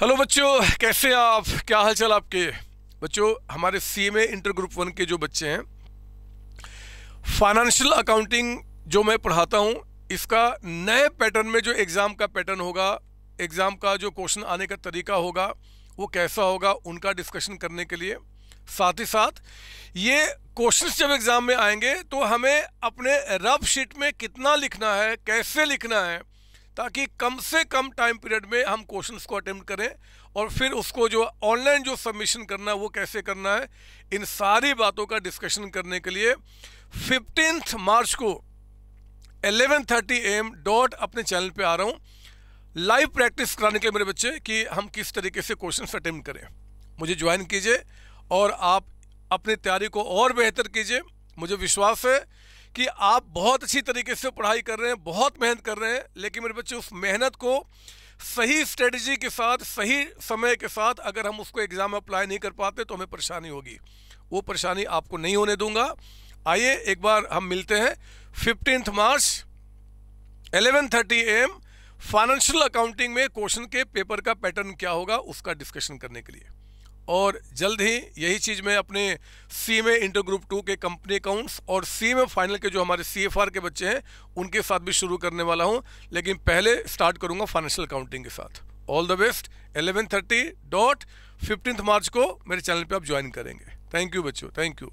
hello बच्चों कैसे आप क्या हाल चाल आपके बच्चों हमारे C M A inter group one के जो बच्चे हैं फाइनेंशियल अकाउंटिंग जो मैं पढ़ाता हूं इसका नए पैटर्न में जो एग्ज़ाम का पैटर्न होगा एग्ज़ाम का जो क्वेश्चन आने का तरीका होगा वो कैसा होगा उनका डिस्कशन करने के लिए साथ ही साथ ये क्वेश्चंस जब एग्ज़ाम में आएंगे तो हमें अपने रफ शीट में कितना लिखना है कैसे लिखना है ताकि कम से कम टाइम पीरियड में हम क्वेश्चंस को अटेम्प्ट करें और फिर उसको जो ऑनलाइन जो सबमिशन करना है वो कैसे करना है इन सारी बातों का डिस्कशन करने के लिए फिफ्टीन मार्च को 11:30 थर्टी एम डॉट अपने चैनल पे आ रहा हूँ लाइव प्रैक्टिस कराने के लिए मेरे बच्चे कि हम किस तरीके से क्वेश्चन अटैम्प्ट करें मुझे ज्वाइन कीजिए और आप अपनी तैयारी को और बेहतर कीजिए मुझे विश्वास है कि आप बहुत अच्छी तरीके से पढ़ाई कर रहे हैं बहुत मेहनत कर रहे हैं लेकिन मेरे बच्चे उस मेहनत को सही स्ट्रेटजी के साथ सही समय के साथ अगर हम उसको एग्ज़ाम अप्लाई नहीं कर पाते तो हमें परेशानी होगी वो परेशानी आपको नहीं होने दूंगा आइए एक बार हम मिलते हैं fifteen March eleven thirty am financial accounting में क्वेश्चन के पेपर का पैटर्न क्या होगा उसका डिस्कशन करने के लिए और जल्द ही यही चीज़ मैं अपने सी में इंटर ग्रुप टू के कंपनी अकाउंट्स और सी में फाइनल के जो हमारे सी के बच्चे हैं उनके साथ भी शुरू करने वाला हूँ लेकिन पहले स्टार्ट करूँगा फाइनेंशियल अकाउंटिंग के साथ all the best eleven thirty dot fifteenth March को मेरे चैनल पर आप ज्वाइन करेंगे थैंक यू बच्चों थैंक यू